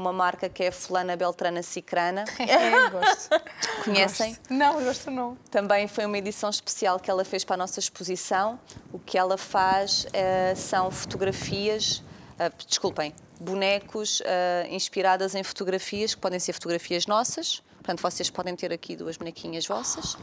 É uma marca que é Fulana Beltrana Cicrana. É, gosto. Conhecem? Gosto. Não, gosto não. Também foi uma edição especial que ela fez para a nossa exposição. O que ela faz eh, são fotografias, uh, desculpem, bonecos uh, inspiradas em fotografias, que podem ser fotografias nossas. Portanto, vocês podem ter aqui duas bonequinhas vossas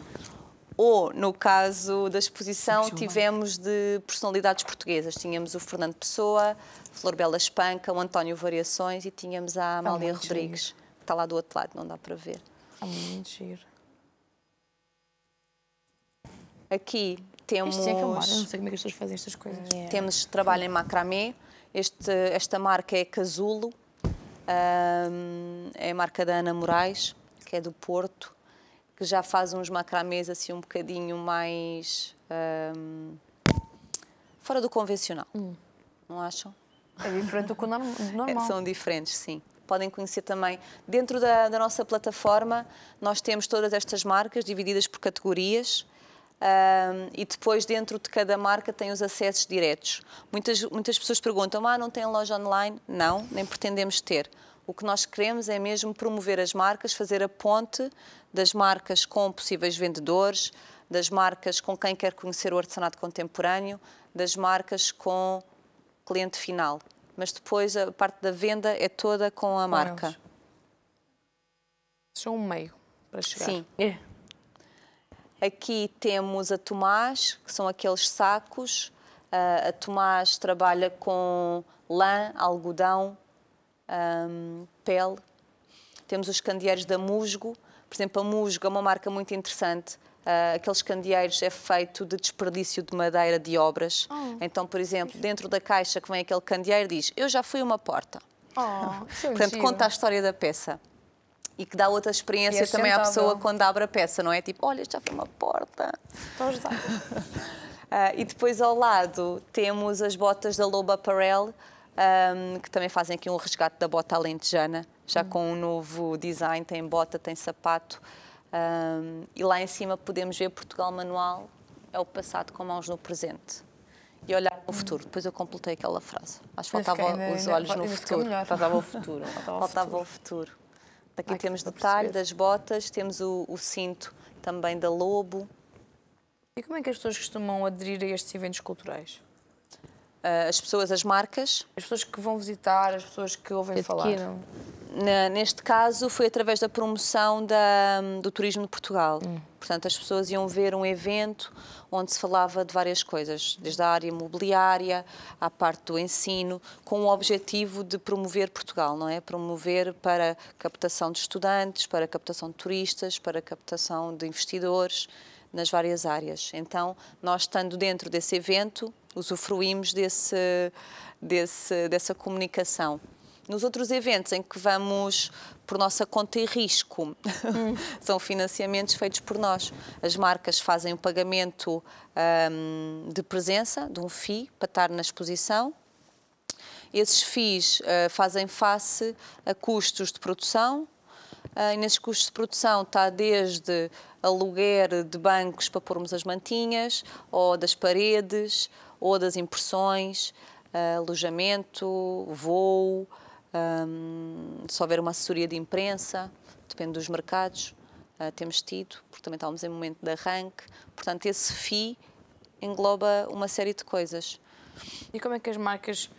ou, no caso da exposição, tivemos de personalidades portuguesas. Tínhamos o Fernando Pessoa, Flor Bela Espanca, o António Variações e tínhamos a Amália Rodrigues, giro. que está lá do outro lado, não dá para ver. Está muito giro. Aqui temos... é que eu moro, não sei como é que as pessoas fazem estas coisas. Yeah. Temos trabalho em macramê, este, esta marca é Casulo, é a marca da Ana Moraes, que é do Porto que já faz uns macramês assim um bocadinho mais um, fora do convencional. Hum. Não acham? É diferente do que o normal. são diferentes, sim. Podem conhecer também. Dentro da, da, nossa plataforma, nós temos todas estas marcas divididas por categorias. Um, e depois dentro de cada marca tem os acessos diretos. Muitas, muitas pessoas perguntam, ah, não tem loja online? Não, nem pretendemos ter. O que nós queremos é mesmo promover as marcas, fazer a ponte das marcas com possíveis vendedores, das marcas com quem quer conhecer o artesanato contemporâneo, das marcas com cliente final. Mas depois a parte da venda é toda com a com marca. Eles. São um meio para chegar. Sim. É. Aqui temos a Tomás, que são aqueles sacos. Ah, a Tomás trabalha com lã, algodão, um, pele. Temos os candeeiros da Musgo. Por exemplo, a Musgo é uma marca muito interessante. Uh, aqueles candeeiros é feito de desperdício de madeira de obras. Oh. Então, por exemplo, dentro da caixa que vem aquele candeeiro diz eu já fui uma porta. Oh, é Portanto, giro. conta a história da peça e que dá outra experiência é também à pessoa quando abre a peça, não é? Tipo, olha, já foi uma porta. a uh, e depois ao lado temos as botas da Loba Parel, um, que também fazem aqui um resgate da bota alentejana, já uhum. com um novo design, tem bota, tem sapato. Um, e lá em cima podemos ver Portugal Manual, é o passado com mãos no presente e olhar no hum. futuro. Depois eu completei aquela frase. Acho que faltavam os olhos ainda, no futuro. Faltava o futuro. Faltava, faltava o futuro. Aqui Ai, temos detalhe das botas, temos o, o, cinto também da Lobo. E como é que as pessoas costumam aderir a estes eventos culturais? Eh, as pessoas, as marcas? As pessoas que vão visitar, as pessoas que ouvem Adquiram. falar neste caso foi através da promoção da, do turismo de Portugal. Hum. Portanto, as pessoas iam ver um evento onde se falava de várias coisas, desde a área imobiliária à parte do ensino, com o objetivo de promover Portugal, não é? Promover para captação de estudantes, para captação de turistas, para captação de investidores nas várias áreas. Então, nós estando dentro desse evento, usufruímos desse, desse dessa comunicação. Nos outros eventos em que vamos por nossa conta e risco, hum. são financiamentos feitos por nós. As marcas fazem o um pagamento um, de presença, de um FII, para estar na exposição. Esses FIIs uh, eh, fazem face a custos de produção, Uh, e nesses custos de produção está desde aluguer de bancos para pormos as mantinhas, ou das paredes, ou das impressões, uh, alojamento, voo, um, se houver uma assessoria de imprensa, depende dos mercados, uh, temos tido, porque também estávamos em momento de arranque. Portanto, esse FI engloba uma série de coisas. E como é que as marcas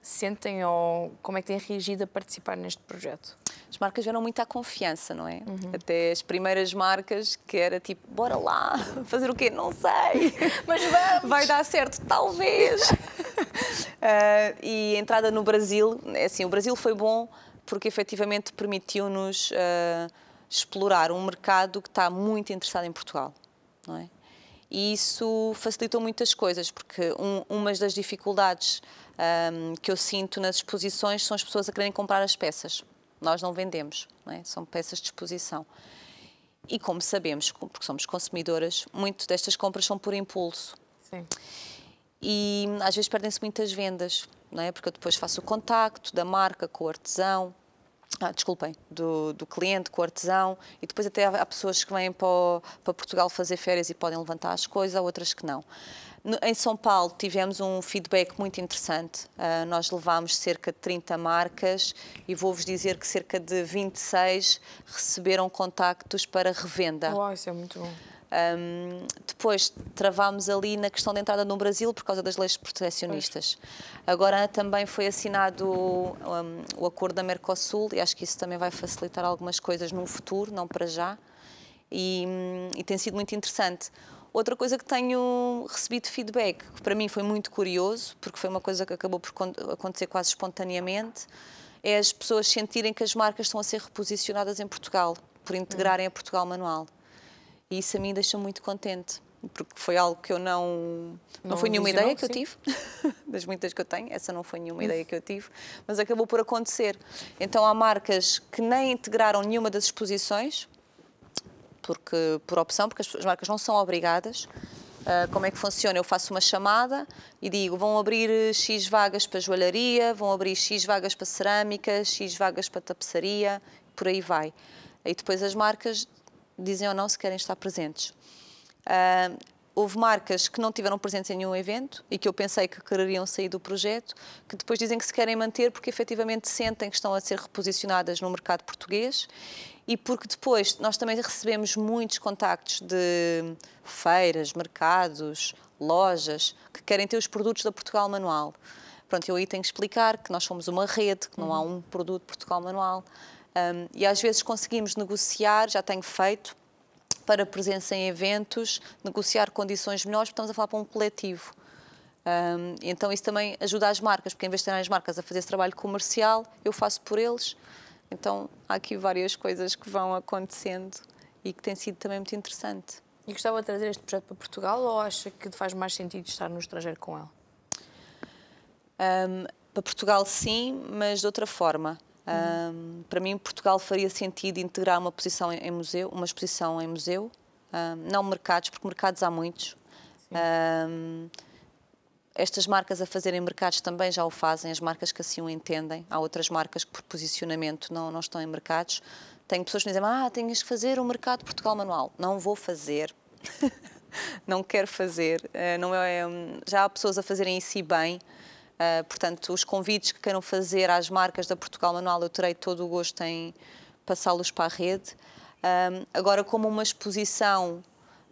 sentem ou como é que têm reagido a participar neste projeto? As marcas vieram muito à confiança, não é? Uhum. Até as primeiras marcas que era tipo, bora lá, fazer o quê? Não sei, mas vamos! Vai dar certo, talvez! Ah, e a entrada no Brasil, é assim, o Brasil foi bom porque efetivamente permitiu-nos ah, explorar um mercado que está muito interessado em Portugal, não é? E isso facilitou muitas coisas, porque um, umas das dificuldades um, ah, que eu sinto nas exposições são as pessoas a quererem comprar as peças. Nós não vendemos, não é? são peças de exposição. E como sabemos, porque somos consumidoras, muito destas compras são por impulso. Sim e às vezes perdem-se muitas vendas, não é? Porque eu depois faço o contacto da marca com o artesão, ah, desculpem, do, do cliente com o artesão, e depois até há, pessoas que vêm para, para, Portugal fazer férias e podem levantar as coisas, há outras que não. em São Paulo tivemos um feedback muito interessante, uh, nós levámos cerca de 30 marcas e vou-vos dizer que cerca de 26 receberam contactos para revenda. Uau, isso é muito bom. Um, depois travámos ali na questão da entrada no Brasil por causa das leis protecionistas. Agora também foi assinado um, o acordo da Mercosul e acho que isso também vai facilitar algumas coisas no futuro, não para já. E, e tem sido muito interessante. Outra coisa que tenho recebido feedback, que para mim foi muito curioso, porque foi uma coisa que acabou por acontecer quase espontaneamente, é as pessoas sentirem que as marcas estão a ser reposicionadas em Portugal, por integrarem hum. a Portugal Manual. E isso a mim deixa muito contente, porque foi algo que eu não. Não, não foi nenhuma ideia que sim. eu tive, das muitas que eu tenho, essa não foi nenhuma hum. ideia que eu tive, mas acabou por acontecer. Então há marcas que nem integraram nenhuma das exposições, porque, por opção, porque as marcas não são obrigadas. Uh, como é que funciona? Eu faço uma chamada e digo: vão abrir eh, X vagas para joalharia, vão abrir X vagas para cerâmica, X vagas para tapeçaria, por aí vai. E depois as marcas dizem ou não se querem estar presentes. Uh, houve marcas que não tiveram presença em nenhum evento e que eu pensei que quereriam sair do projeto, que depois dizem que se querem manter porque efetivamente sentem que estão a ser reposicionadas no mercado português e porque depois nós também recebemos muitos contactos de feiras, mercados, lojas que querem ter os produtos da Portugal Manual. Pronto, eu aí tenho que explicar que nós somos uma rede, que não há uhum. um produto Portugal Manual. Um, e às vezes conseguimos negociar, já tenho feito, para presença em eventos, negociar condições melhores, porque estamos a falar para um coletivo. Um, então isso também ajuda as marcas, porque em vez de terem as marcas a fazer esse trabalho comercial, eu faço por eles. Então há aqui várias coisas que vão acontecendo e que tem sido também muito interessante. E gostava de trazer este projeto para Portugal ou acha que faz mais sentido estar no estrangeiro com ele? Um, para Portugal sim, mas de outra forma. Um, para mim, Portugal faria sentido integrar uma posição em museu, uma exposição em museu, um, não mercados, porque mercados há muitos. Um, estas marcas a fazerem mercados também já o fazem, as marcas que assim o entendem. Há outras marcas que por posicionamento não, não estão em mercados. Tenho pessoas que me dizem, ah, tens que fazer o um mercado Portugal manual. Não vou fazer, não quero fazer. Eh, não é, hum, já há pessoas a fazerem isso si bem. Uh, portanto, os convites que queiram fazer às marcas da Portugal Manual, eu terei todo o gosto em passá-los para a rede. Ah, agora, como uma exposição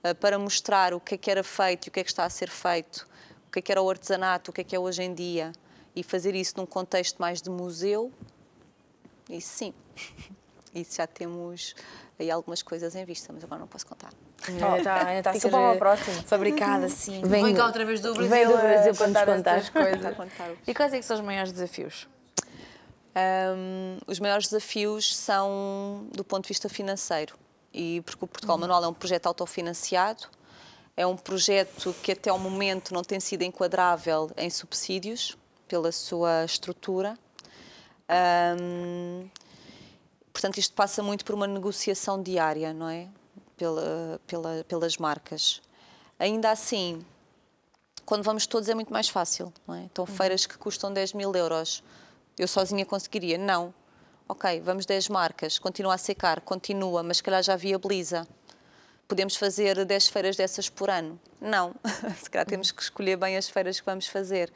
uh, para mostrar o que é que era feito e o que é que está a ser feito, o que é que era o artesanato, o que é que é hoje em dia, e fazer isso num contexto mais de museu, isso sim. isso já temos aí algumas coisas em vista, mas agora não posso contar. Ainda está, ainda tá a ser bom, próximo. fabricada, sim. Uhum. Vem, Vem cá outra vez do Brasil. do Brasil para contar as coisas. E quais é que são os maiores desafios? Um, os maiores desafios são do ponto de vista financeiro. E porque o Portugal hum. Manual é um projeto autofinanciado, é um projeto que até o momento não tem sido enquadrável em subsídios pela sua estrutura. Um, Portanto, isto passa muito por uma negociação diária, não é? Pela, pela, pelas marcas. Ainda assim, quando vamos todos é muito mais fácil, não é? Então, uhum. feiras que custam 10 mil euros, eu sozinha conseguiria? Não. Ok, vamos 10 marcas, continua a secar, continua, mas se calhar já viabiliza podemos fazer 10 feiras dessas por ano. Não, se calhar temos uhum. que escolher bem as feiras que vamos fazer.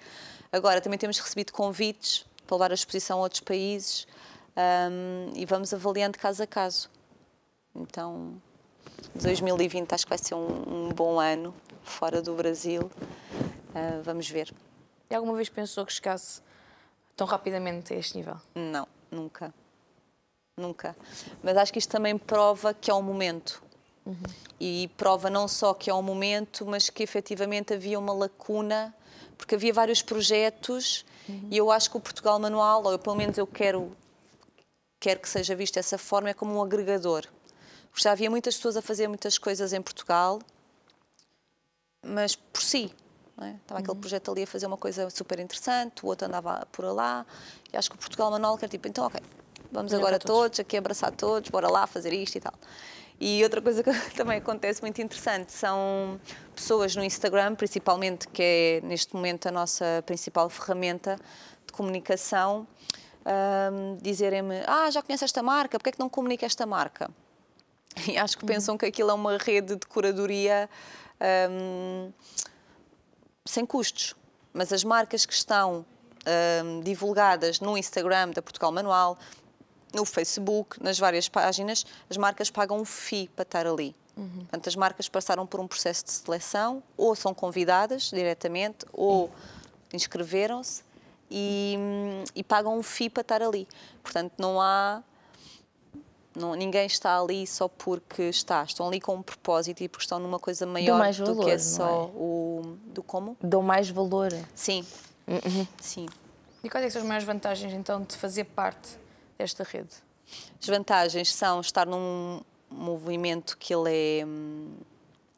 Agora, também temos recebido convites para levar a exposição a outros países um, e vamos avaliando caso a caso. Então, 2020 acho que vai ser um, um bom ano fora do Brasil. Uh, vamos ver. E alguma vez pensou que chegasse tão rapidamente a este nível? Não, nunca. Nunca. Mas acho que isto também prova que é um momento. Uhum. E prova não só que é um momento, mas que efetivamente havia uma lacuna, porque havia vários projetos uhum. e eu acho que o Portugal Manual, ou pelo menos eu quero quer que seja visto dessa forma, é como um agregador. Porque já havia muitas pessoas a fazer muitas coisas em Portugal, mas por si. É? Estava uhum. aquele projeto ali a fazer uma coisa super interessante, o outro andava por lá, e acho que o Portugal Manual quer tipo, então, ok, vamos agora todos. todos, aqui abraçar todos, bora lá fazer isto e tal. E outra coisa que também acontece muito interessante são pessoas no Instagram, principalmente, que é neste momento a nossa principal ferramenta de comunicação, um, dizerem-me: Ah, já conheço esta marca, porque é que não comunica esta marca? E acho que uhum. pensam que aquilo é uma rede de curadoria um, sem custos. Mas as marcas que estão um, divulgadas no Instagram da Portugal Manual, no Facebook, nas várias páginas, as marcas pagam um FII para estar ali. Uhum. Portanto, as marcas passaram por um processo de seleção, ou são convidadas diretamente, ou inscreveram-se, e, e pagam um FII para estar ali. Portanto, não há. Não, ninguém está ali só porque está, estão ali com um propósito e porque estão numa coisa maior valor, do que é só é? o. do como? Dão mais valor. Sim. Uhum. Sim. E quais é são as maiores vantagens então de fazer parte desta rede? As vantagens são estar num movimento que ele é. Hum,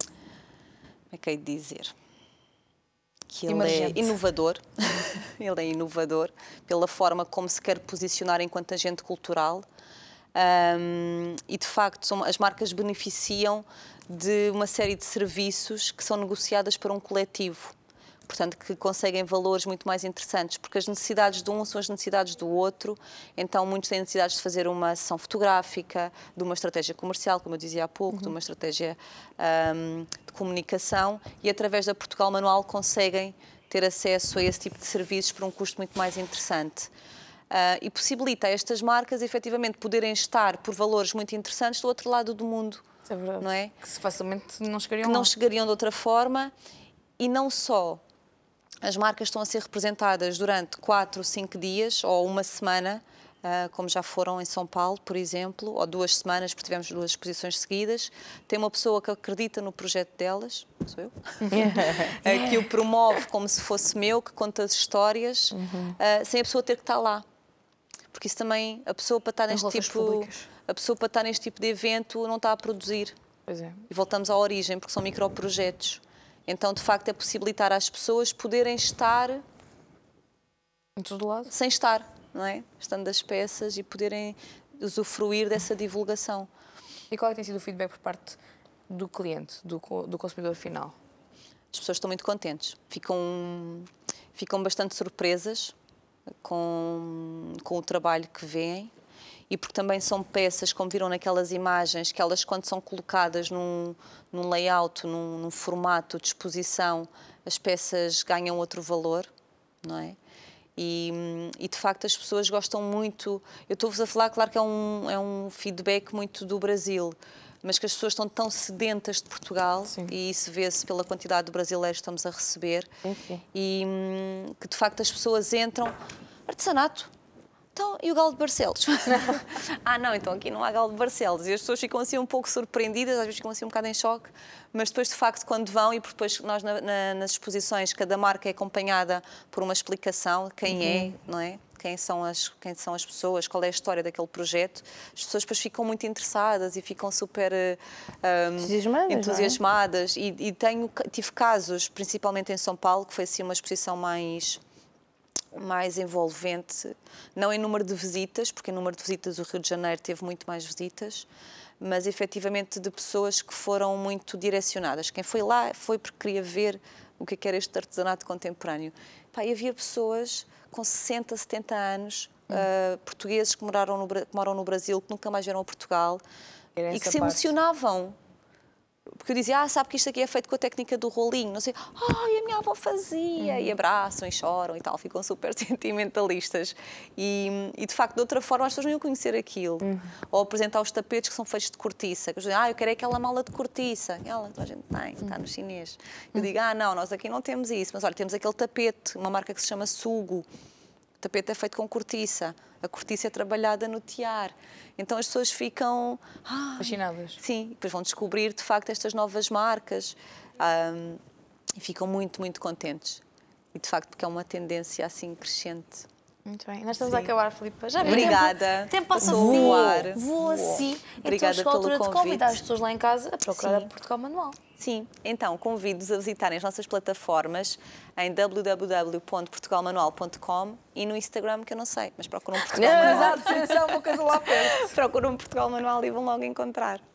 como é que é de dizer? que ele Emergente. é inovador, ele é inovador pela forma como se quer posicionar enquanto agente cultural. Um, e de facto, são, as marcas beneficiam de uma série de serviços que são negociadas para um coletivo portanto, que conseguem valores muito mais interessantes, porque as necessidades de um são as necessidades do outro, então muitos têm necessidades de fazer uma sessão fotográfica, de uma estratégia comercial, como eu dizia há pouco, uhum. de uma uhum. estratégia um, de comunicação, e através da Portugal Manual conseguem ter acesso a esse tipo de serviços por um custo muito mais interessante. Uh, e possibilita a estas marcas efetivamente poderem estar por valores muito interessantes do outro lado do mundo. É verdade. Não é? Que se facilmente não chegariam que lá. não chegariam de outra forma e não só as marcas estão a ser representadas durante 4, 5 dias ou uma semana, ah, como já foram em São Paulo, por exemplo, ou duas semanas, porque tivemos duas exposições seguidas. Tem uma pessoa que acredita no projeto delas, sou eu, eh, que o promove como se fosse meu, que conta as histórias, uhum. ah, sem a pessoa ter que estar lá. Porque isso também, a pessoa para estar neste tipo... Públicas. A pessoa para estar neste tipo de evento não está a produzir. Pois é. E voltamos à origem, porque são microprojetos. Então, de facto, é possibilitar às pessoas poderem estar em sem estar, não é? Estando das peças e poderem usufruir dessa divulgação. E qual é tem sido o feedback por parte do cliente, do, do consumidor final? As pessoas estão muito contentes, ficam, ficam bastante surpresas com, com o trabalho que veem e porque também são peças, como viram naquelas imagens, que elas quando são colocadas num, num layout, num, num formato de exposição, as peças ganham outro valor, não é? E, e, de facto as pessoas gostam muito. Eu estou-vos a falar, claro que é um, é um feedback muito do Brasil, mas que as pessoas estão tão sedentas de Portugal Sim. e isso vê-se pela quantidade de brasileiros que estamos a receber. Enfim. E hum, que de facto as pessoas entram. Artesanato, então, e o Galo de Barcelos? ah, não, então aqui não há Galo de Barcelos. E as pessoas ficam assim um pouco surpreendidas, às vezes ficam assim um bocado em choque, mas depois, de facto, quando vão, e depois nós na, na, nas exposições, cada marca é acompanhada por uma explicação, quem é, uhum. é, não é? Quem são, as, quem são as pessoas, qual é a história daquele projeto. As pessoas depois ficam muito interessadas e ficam super eh, um, entusiasmadas. É? E, e tenho, tive casos, principalmente em São Paulo, que foi assim uma exposição mais mais envolvente, não em número de visitas, porque em número de visitas o Rio de Janeiro teve muito mais visitas, mas efetivamente de pessoas que foram muito direcionadas. Quem foi lá foi porque queria ver o que, é era este artesanato contemporâneo. Pá, e havia pessoas com 60, 70 anos, hum. uh, portugueses que, moraram no, que moram no Brasil, que nunca mais vieram a Portugal, e que se emocionavam porque eu dizia, ah, sabe que isto aqui é feito com a técnica do rolinho, não sei, ai, oh, a minha avó fazia, hum. e uhum. abraçam e choram e tal, ficam super sentimentalistas. E, e, de facto, de outra forma, as pessoas não iam conhecer aquilo. Hum. Ou apresentar os tapetes que são feitos de cortiça, que dizem, ah, eu quero é aquela mala de cortiça, ela, a gente tem, está no uhum. chinês. Eu uhum. digo, ah, não, nós aqui não temos isso, mas olha, temos aquele tapete, uma marca que se chama Sugo, tapete é feito com cortiça, a cortiça é trabalhada no tiar. Então as pessoas ficam. Ah, Fascinadas. Sim, depois vão descobrir de facto estas novas marcas um, e ficam muito, muito contentes. E de facto, porque é uma tendência assim crescente. Muito bem. Nós estamos Sim. a acabar, Filipe. Já Obrigada. O tempo, tempo passa voar. Assim. Voa assim. então, chegou a altura convite. de convidar as pessoas lá em casa a procurar Sim. a Portugal Manual. Sim, então convido-vos a visitarem as nossas plataformas em www.portugalmanual.com e no Instagram, que eu não sei, mas procuram Portugal Manual. Exato, é uma coisa lá perto. procuram Portugal Manual e vão logo encontrar.